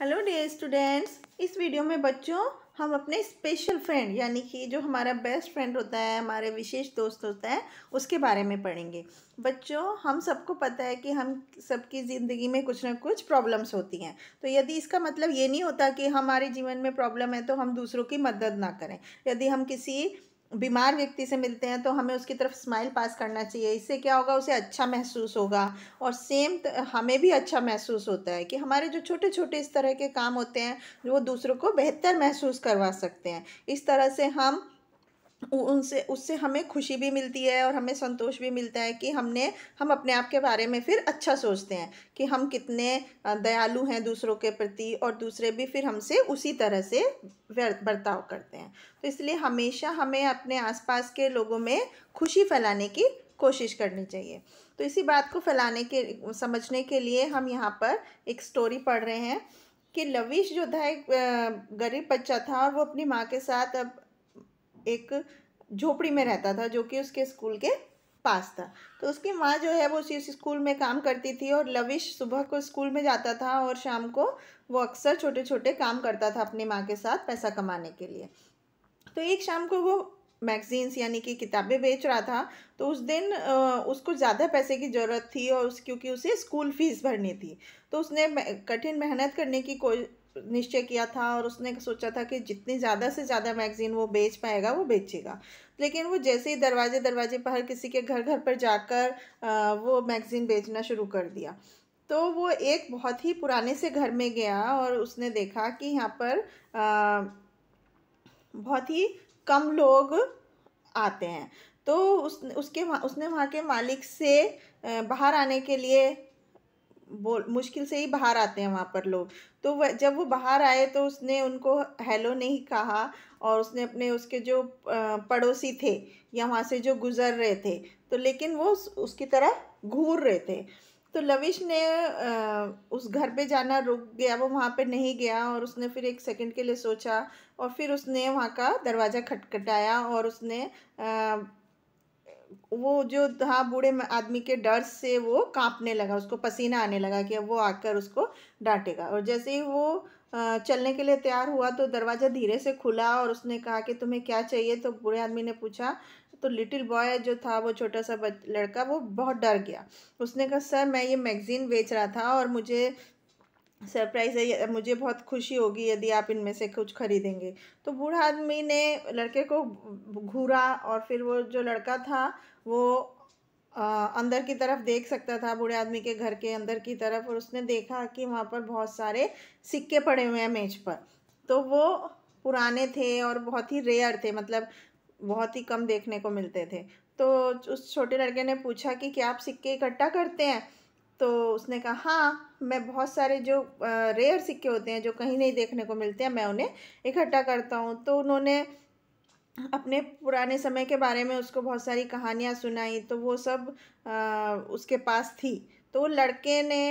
hello dear students इस video में बच्चों हम अपने स्पेशल फ्रेंड यानी कि जो हमारा बेस्ट फ्रेंड होता है हमारे विशेष दोस्त होता है उसके बारे में पढ़ेंगे बच्चों हम सबको पता है कि हम सबकी ज़िंदगी में कुछ ना कुछ प्रॉब्लम्स होती हैं तो यदि इसका मतलब ये नहीं होता कि हमारे जीवन में प्रॉब्लम है तो हम दूसरों की मदद ना करें यदि हम किसी बीमार व्यक्ति से मिलते हैं तो हमें उसकी तरफ स्माइल पास करना चाहिए इससे क्या होगा उसे अच्छा महसूस होगा और सेम हमें भी अच्छा महसूस होता है कि हमारे जो छोटे छोटे इस तरह के काम होते हैं वो दूसरों को बेहतर महसूस करवा सकते हैं इस तरह से हम उनसे उससे हमें खुशी भी मिलती है और हमें संतोष भी मिलता है कि हमने हम अपने आप के बारे में फिर अच्छा सोचते हैं कि हम कितने दयालु हैं दूसरों के प्रति और दूसरे भी फिर हमसे उसी तरह से बर्ताव करते हैं तो इसलिए हमेशा हमें अपने आसपास के लोगों में खुशी फैलाने की कोशिश करनी चाहिए तो इसी बात को फैलाने के समझने के लिए हम यहाँ पर एक स्टोरी पढ़ रहे हैं कि लविश जो था एक गरीब बच्चा था और वो अपनी माँ के साथ अब एक झोपड़ी में रहता था जो कि उसके स्कूल के पास था तो उसकी माँ जो है वो उसी स्कूल में काम करती थी और लविश सुबह को स्कूल में जाता था और शाम को वो अक्सर छोटे छोटे काम करता था अपनी माँ के साथ पैसा कमाने के लिए तो एक शाम को वो मैगजीन्स यानी कि किताबें बेच रहा था तो उस दिन उसको ज़्यादा पैसे की ज़रूरत थी और उस क्योंकि उसे स्कूल फीस भरनी थी तो उसने कठिन मेहनत करने की कोई निश्चय किया था और उसने सोचा था कि जितनी ज़्यादा से ज़्यादा मैगज़ीन वो बेच पाएगा वो बेचेगा लेकिन वो जैसे ही दरवाजे दरवाजे पर हर किसी के घर घर पर जाकर वो मैगज़ीन बेचना शुरू कर दिया तो वो एक बहुत ही पुराने से घर में गया और उसने देखा कि यहाँ पर बहुत ही कम लोग आते हैं तो उस उसके वहाँ उसने वहाँ के मालिक से बाहर आने के लिए बोल मुश्किल से ही बाहर आते हैं वहाँ पर लोग तो वह जब वो बाहर आए तो उसने उनको हेलो नहीं कहा और उसने अपने उसके जो पड़ोसी थे या वहाँ से जो गुज़र रहे थे तो लेकिन वो उसकी तरह घूर रहे थे तो लविश ने उस घर पे जाना रुक गया वो वहाँ पे नहीं गया और उसने फिर एक सेकंड के लिए सोचा और फिर उसने वहाँ का दरवाज़ा खटखटाया और उसने वो जो था हाँ, बूढ़े आदमी के डर से वो कांपने लगा उसको पसीना आने लगा कि अब वो आकर उसको डांटेगा और जैसे ही वो चलने के लिए तैयार हुआ तो दरवाज़ा धीरे से खुला और उसने कहा कि तुम्हें क्या चाहिए तो बूढ़े आदमी ने पूछा तो लिटिल बॉय जो था वो छोटा सा लड़का वो बहुत डर गया उसने कहा सर मैं ये मैगज़ीन बेच रहा था और मुझे सरप्राइज़ है मुझे बहुत खुशी होगी यदि आप इनमें से कुछ खरीदेंगे तो बूढ़ा आदमी ने लड़के को घूरा और फिर वो जो लड़का था वो आ, अंदर की तरफ देख सकता था बूढ़े आदमी के घर के अंदर की तरफ और उसने देखा कि वहाँ पर बहुत सारे सिक्के पड़े हुए हैं मेज पर तो वो पुराने थे और बहुत ही रेयर थे मतलब बहुत ही कम देखने को मिलते थे तो उस छोटे लड़के ने पूछा कि क्या आप सिक्के इकट्ठा करते हैं तो उसने कहा हाँ मैं बहुत सारे जो रेयर सिक्के होते हैं जो कहीं नहीं देखने को मिलते हैं मैं उन्हें इकट्ठा करता हूँ तो उन्होंने अपने पुराने समय के बारे में उसको बहुत सारी कहानियाँ सुनाई तो वो सब उसके पास थी तो लड़के ने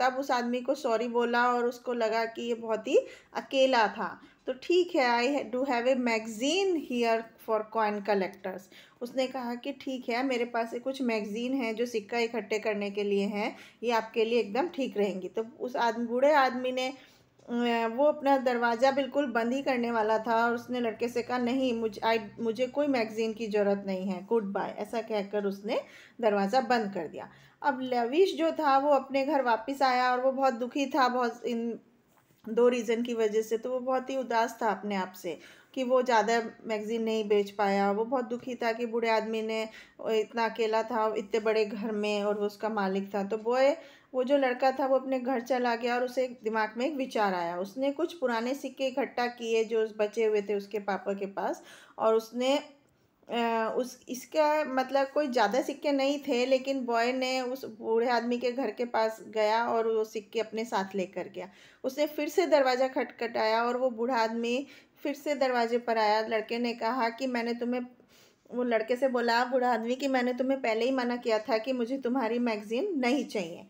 तब उस आदमी को सॉरी बोला और उसको लगा कि ये बहुत ही अकेला था तो ठीक है I do have a magazine here for coin collectors उसने कहा कि ठीक है मेरे पास कुछ मैगज़ीन है जो सिक्का इकट्ठे करने के लिए हैं ये आपके लिए एकदम ठीक रहेंगी तो उस आदमी बूढ़े आदमी ने अं, वो अपना दरवाज़ा बिल्कुल बंद ही करने वाला था और उसने लड़के से कहा नहीं मुझ आई मुझे कोई मैगज़ीन की ज़रूरत नहीं है गुड बाय ऐसा कहकर उसने दरवाज़ा बंद कर दिया अब लविश जो था वो अपने घर वापस आया और वो बहुत दुखी था बहुत इन दो रीज़न की वजह से तो वो बहुत ही उदास था अपने आप से कि वो ज़्यादा मैगज़ीन नहीं बेच पाया वो बहुत दुखी था कि बूढ़े आदमी ने इतना अकेला था इतने बड़े घर में और वो उसका मालिक था तो बॉय वो जो लड़का था वो अपने घर चला गया और उसे दिमाग में एक विचार आया उसने कुछ पुराने सिक्के इकट्ठा किए जो बचे हुए थे उसके पापा के पास और उसने उस इसका मतलब कोई ज़्यादा सिक्के नहीं थे लेकिन बॉय ने उस बूढ़े आदमी के घर के पास गया और वो सिक्के अपने साथ लेकर गया उसने फिर से दरवाज़ा खटखटाया और वो बूढ़ा आदमी फिर से दरवाजे पर आया लड़के ने कहा कि मैंने तुम्हें वो लड़के से बोला बूढ़ा आदमी कि मैंने तुम्हें पहले ही मना किया था कि मुझे तुम्हारी मैगज़ीन नहीं चाहिए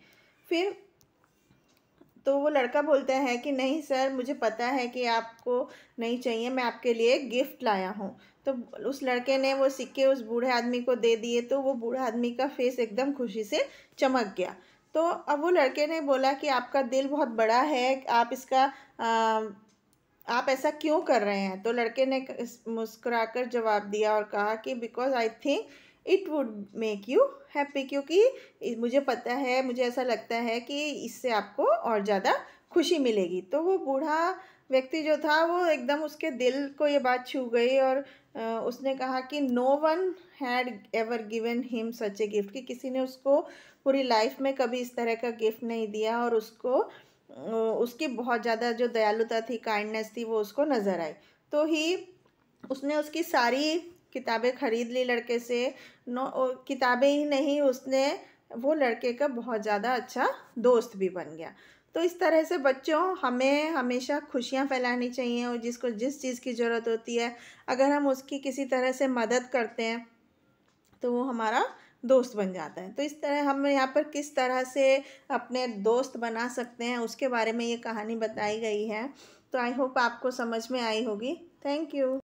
फिर तो वो लड़का बोलता है कि नहीं सर मुझे पता है कि आपको नहीं चाहिए मैं आपके लिए गिफ्ट लाया हूँ तो उस लड़के ने वो सिक्के उस बूढ़े आदमी को दे दिए तो वो बूढ़ा आदमी का फेस एकदम खुशी से चमक गया तो अब वो लड़के ने बोला कि आपका दिल बहुत बड़ा है आप इसका आ, आप ऐसा क्यों कर रहे हैं तो लड़के ने मुस्कुराकर जवाब दिया और कहा कि because I think it would make you happy क्योंकि मुझे पता है मुझे ऐसा लगता है कि इससे आपको और ज़्यादा खुशी मिलेगी तो वो बूढ़ा व्यक्ति जो था वो एकदम उसके दिल को ये बात छू गई और उसने कहा कि no one had ever given him such a gift कि किसी ने उसको पूरी लाइफ में कभी इस तरह का गिफ्ट नहीं दिया और उसको उसकी बहुत ज़्यादा जो दयालुता थी काइंडनेस थी वो उसको नज़र आई तो ही उसने उसकी सारी किताबें ख़रीद ली लड़के से नो किताबें ही नहीं उसने वो लड़के का बहुत ज़्यादा अच्छा दोस्त भी बन गया तो इस तरह से बच्चों हमें हमेशा खुशियाँ फैलानी चाहिए और जिसको जिस चीज़ की ज़रूरत होती है अगर हम उसकी किसी तरह से मदद करते हैं तो वो हमारा दोस्त बन जाता है तो इस तरह हम यहाँ पर किस तरह से अपने दोस्त बना सकते हैं उसके बारे में ये कहानी बताई गई है तो आई होप आपको समझ में आई होगी थैंक यू